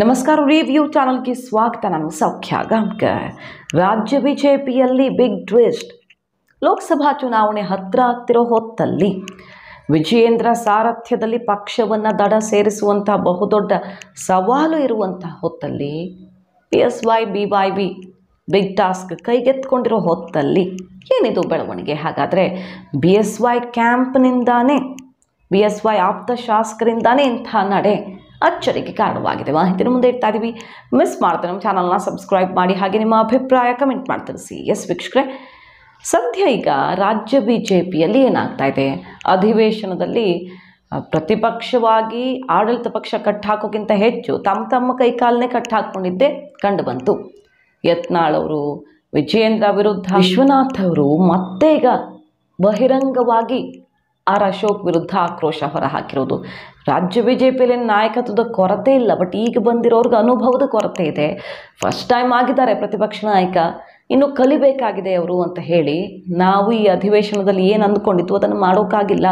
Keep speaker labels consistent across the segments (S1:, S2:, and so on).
S1: ನಮಸ್ಕಾರ ರಿವ್ಯೂ ಚಾನಲ್ಗೆ ಸ್ವಾಗತ ನಾನು ಸೌಖ್ಯ ಗಾಂಕರ್ ರಾಜ್ಯ ಬಿಜೆಪಿಯಲ್ಲಿ ಬಿಗ್ ಟ್ವಿಸ್ಟ್ ಲೋಕಸಭಾ ಚುನಾವಣೆ ಹತ್ರ ಆಗ್ತಿರೋ ಹೊತ್ತಲ್ಲಿ ವಿಜಯೇಂದ್ರ ಸಾರಥ್ಯದಲ್ಲಿ ಪಕ್ಷವನ್ನು ದಡ ಸೇರಿಸುವಂಥ ಬಹುದೊಡ್ಡ ಸವಾಲು ಇರುವಂತಹ ಹೊತ್ತಲ್ಲಿ B S Y B Y B big task ಕೈಗೆತ್ಕೊಂಡಿರೋ ಹೊತ್ತಲ್ಲಿ ಏನಿದು ಬೆಳವಣಿಗೆ ಹಾಗಾದರೆ ಬಿ ಎಸ್ ವೈ ಕ್ಯಾಂಪ್ನಿಂದಾನೇ ಬಿ ಎಸ್ ವೈ ಆಪ್ತ ಶಾಸಕರಿಂದಾನೇ ಇಂಥ ನಡೆ ಅಚ್ಚರಿಗೆ ಕಾರಣವಾಗಿದೆ ಮಾಹಿತಿನ ಮುಂದೆ ಇಡ್ತಾ ಇದ್ದೀವಿ ಮಿಸ್ ಮಾಡ್ತಾರೆ ನಮ್ಮ ಚಾನಲ್ನ ಸಬ್ಸ್ಕ್ರೈಬ್ ಮಾಡಿ ಹಾಗೆ ನಿಮ್ಮ ಅಭಿಪ್ರಾಯ ಕಮೆಂಟ್ ಮಾಡಿ ತಿಳಿಸಿ ಎಸ್ ವೀಕ್ಷಕರೇ ಸದ್ಯ ಈಗ ರಾಜ್ಯ ಬಿ ಜೆ ಪಿಯಲ್ಲಿ ಏನಾಗ್ತಾ ಇದೆ ಅಧಿವೇಶನದಲ್ಲಿ ಪ್ರತಿಪಕ್ಷವಾಗಿ ಆಡಳಿತ ಪಕ್ಷ ಕಟ್ಟಾಕೋಕ್ಕಿಂತ ಹೆಚ್ಚು ತಮ್ಮ ತಮ್ಮ ಕೈಕಾಲನ್ನೇ ಕಂಡು ಕಂಡುಬಂತು ಯತ್ನಾಳ್ ಅವರು ವಿಜಯೇಂದ್ರ ವಿರುದ್ಧ ವಿಶ್ವನಾಥ್ ಅವರು ಮತ್ತೆ ಈಗ ಬಹಿರಂಗವಾಗಿ ಆರ್ ಅಶೋಕ್ ವಿರುದ್ಧ ಆಕ್ರೋಶ ಹೊರಹಾಕಿರೋದು ರಾಜ್ಯ ಬಿ ಜೆ ಪಿಯಲ್ಲಿ ನಾಯಕತ್ವದ ಕೊರತೆ ಇಲ್ಲ ಬಟ್ ಈಗ ಬಂದಿರೋರ್ಗೆ ಅನುಭವದ ಕೊರತೆ ಇದೆ ಫಸ್ಟ್ ಟೈಮ್ ಆಗಿದ್ದಾರೆ ಪ್ರತಿಪಕ್ಷ ನಾಯಕ ಇನ್ನು ಕಲಿಬೇಕಾಗಿದೆ ಅವರು ಅಂತ ಹೇಳಿ ನಾವು ಈ ಅಧಿವೇಶನದಲ್ಲಿ ಏನು ಅಂದ್ಕೊಂಡಿತ್ತು ಅದನ್ನು ಮಾಡೋಕ್ಕಾಗಿಲ್ಲ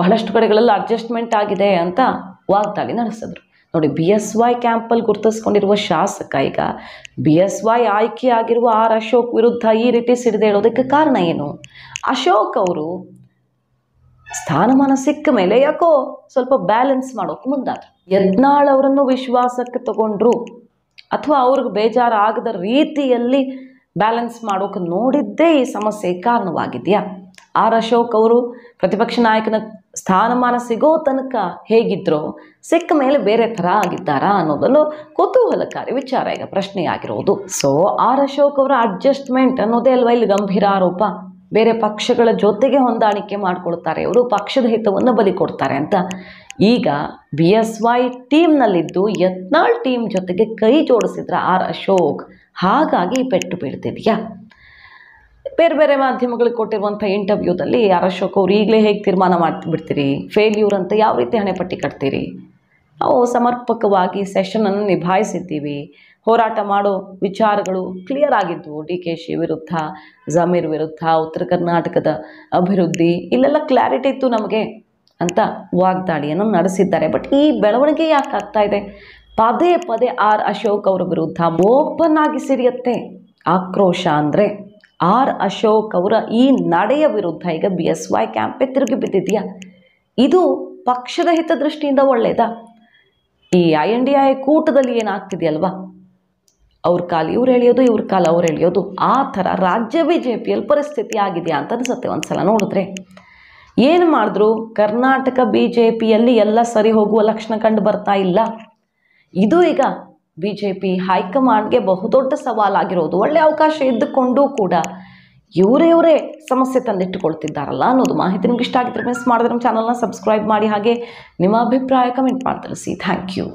S1: ಬಹಳಷ್ಟು ಕಡೆಗಳಲ್ಲಿ ಅಡ್ಜಸ್ಟ್ಮೆಂಟ್ ಆಗಿದೆ ಅಂತ ವಾಗ್ದಾಳಿ ನಡೆಸಿದ್ರು ನೋಡಿ ಬಿ ಎಸ್ ವೈ ಕ್ಯಾಂಪಲ್ಲಿ ಗುರುತಿಸ್ಕೊಂಡಿರುವ ಶಾಸಕ ಈಗ ಬಿ ಎಸ್ ವೈ ಆಯ್ಕೆಯಾಗಿರುವ ಆರ್ ಅಶೋಕ್ ವಿರುದ್ಧ ಈ ರೀತಿ ಸಿಡಿದೇಳೋದಕ್ಕೆ ಕಾರಣ ಏನು ಅಶೋಕ್ ಅವರು ಸ್ಥಾನಮಾನ ಸಿಕ್ಕ ಮೇಲೆ ಯಾಕೋ ಸ್ವಲ್ಪ ಬ್ಯಾಲೆನ್ಸ್ ಮಾಡೋಕೆ ಮುಂದಾದ್ರು ಯತ್ನಾಳ್ ಅವರನ್ನು ವಿಶ್ವಾಸಕ್ಕೆ ತಗೊಂಡ್ರು ಅಥವಾ ಅವ್ರಿಗೆ ಬೇಜಾರು ಆಗದ ರೀತಿಯಲ್ಲಿ ಬ್ಯಾಲೆನ್ಸ್ ಮಾಡೋಕೆ ನೋಡಿದ್ದೇ ಈ ಸಮಸ್ಯೆ ಕಾರಣವಾಗಿದೆಯಾ ಆರ್ ಅಶೋಕ್ ಅವರು ಪ್ರತಿಪಕ್ಷ ನಾಯಕನ ಸ್ಥಾನಮಾನ ಸಿಗೋ ತನಕ ಹೇಗಿದ್ರೋ ಸಿಕ್ಕ ಮೇಲೆ ಬೇರೆ ಥರ ಆಗಿದ್ದಾರಾ ಅನ್ನೋದನ್ನು ಕುತೂಹಲಕಾರಿ ವಿಚಾರ ಈಗ ಪ್ರಶ್ನೆಯಾಗಿರೋದು ಸೊ ಆರ್ ಅಶೋಕ್ ಅವರ ಅಡ್ಜಸ್ಟ್ಮೆಂಟ್ ಅನ್ನೋದೇ ಅಲ್ವಾ ಇಲ್ಲಿ ಗಂಭೀರ ಆರೋಪ ಬೇರೆ ಪಕ್ಷಗಳ ಜೊತೆಗೆ ಹೊಂದಾಣಿಕೆ ಮಾಡಿಕೊಳ್ತಾರೆ ಅವರು ಪಕ್ಷದ ಹಿತವನ್ನು ಬಲಿ ಕೊಡ್ತಾರೆ ಅಂತ ಈಗ ಬಿ ಎಸ್ ವೈ ಟೀಮ್ನಲ್ಲಿದ್ದು ಯತ್ನಾಳ್ ಟೀಮ್ ಜೊತೆಗೆ ಕೈ ಜೋಡಿಸಿದ್ರ ಆರ್ ಅಶೋಕ್ ಹಾಗಾಗಿ ಪೆಟ್ಟು ಬೀಳ್ತಿದೆಯಾ ಬೇರೆ ಬೇರೆ ಮಾಧ್ಯಮಗಳಿಗೆ ಕೊಟ್ಟಿರುವಂಥ ಇಂಟರ್ವ್ಯೂದಲ್ಲಿ ಆರ್ ಅಶೋಕ್ ಅವರು ಈಗಲೇ ಹೇಗೆ ತೀರ್ಮಾನ ಮಾಡ್ಬಿಡ್ತೀರಿ ಫೇಲ್ಯೂರ್ ಅಂತ ಯಾವ ರೀತಿ ಹಣೆ ಪಟ್ಟಿ ಕಟ್ತೀರಿ ನಾವು ಸಮರ್ಪಕವಾಗಿ ಸೆಷನನ್ನು ನಿಭಾಯಿಸಿದ್ದೀವಿ ಹೋರಾಟ ಮಾಡೋ ವಿಚಾರಗಳು ಕ್ಲಿಯರ್ ಆಗಿದ್ವು ಡಿ ಕೆ ಶಿ ವಿರುದ್ಧ ಜಮೀರ್ ವಿರುದ್ಧ ಉತ್ತರ ಕರ್ನಾಟಕದ ಅಭಿವೃದ್ಧಿ ಇಲ್ಲೆಲ್ಲ ಕ್ಲಾರಿಟಿ ಇತ್ತು ನಮಗೆ ಅಂತ ವಾಗ್ದಾಳಿಯನ್ನು ನಡೆಸಿದ್ದಾರೆ ಬಟ್ ಈ ಬೆಳವಣಿಗೆ ಯಾಕೆ ಆಗ್ತಾ ಇದೆ ಪದೇ ಪದೇ ಆರ್ ಅಶೋಕ್ ಅವರ ವಿರುದ್ಧ ಓಪನ್ ಆಗಿ ಸಿರಿಯತ್ತೆ ಆಕ್ರೋಶ ಅಂದರೆ ಆರ್ ಅಶೋಕ್ ಅವರ ಈ ನಡೆಯ ವಿರುದ್ಧ ಈಗ ಬಿ ಎಸ್ ವೈ ಕ್ಯಾಂಪೇ ತಿರುಗಿ ಬಿದ್ದಿದೆಯಾ ಇದು ಪಕ್ಷದ ಹಿತದೃಷ್ಟಿಯಿಂದ ಒಳ್ಳೆಯದಾ ಈ ಐ ಎನ್ ಡಿ ಐ ಕೂಟದಲ್ಲಿ ಏನಾಗ್ತಿದೆಯಲ್ವಾ ಅವ್ರ ಕಾಲು ಇವ್ರು ಎಳೆಯೋದು ಇವ್ರ ಕಾಲು ಅವ್ರು ಎಳೆಯೋದು ಆ ಥರ ರಾಜ್ಯ ಬಿ ಜೆ ಪಿಯಲ್ಲಿ ಪರಿಸ್ಥಿತಿ ಆಗಿದೆಯಾ ಅಂತ ಅನಿಸುತ್ತೆ ಒಂದು ಸಲ ನೋಡಿದ್ರೆ ಏನು ಮಾಡಿದ್ರು ಕರ್ನಾಟಕ ಬಿ ಜೆ ಪಿಯಲ್ಲಿ ಎಲ್ಲ ಸರಿ ಹೋಗುವ ಲಕ್ಷಣ ಕಂಡು ಬರ್ತಾ ಇಲ್ಲ ಇದು ಈಗ ಬಿ ಜೆ ಪಿ ಹೈಕಮಾಂಡ್ಗೆ ಬಹುದೊಡ್ಡ ಸವಾಲಾಗಿರೋದು ಒಳ್ಳೆ ಅವಕಾಶ ಇದ್ದುಕೊಂಡು ಕೂಡ ಇವರೇ ಇವರೇ ಸಮಸ್ಯೆ ತಂದಿಟ್ಟುಕೊಳ್ತಿದ್ದಾರಲ್ಲ ಅನ್ನೋದು ಮಾಹಿತಿ ನಿಮ್ಗೆ ಇಷ್ಟ ಆಗಿದ್ರೆ ಮಿಸ್ ಮಾಡಿದ್ರೆ ನಮ್ಮ ಚಾನಲ್ನ ಸಬ್ಸ್ಕ್ರೈಬ್ ಮಾಡಿ ಹಾಗೆ ನಿಮ್ಮ ಅಭಿಪ್ರಾಯ ಕಮೆಂಟ್ ಮಾಡಿ ತಿಳಿಸಿ ಥ್ಯಾಂಕ್ ಯು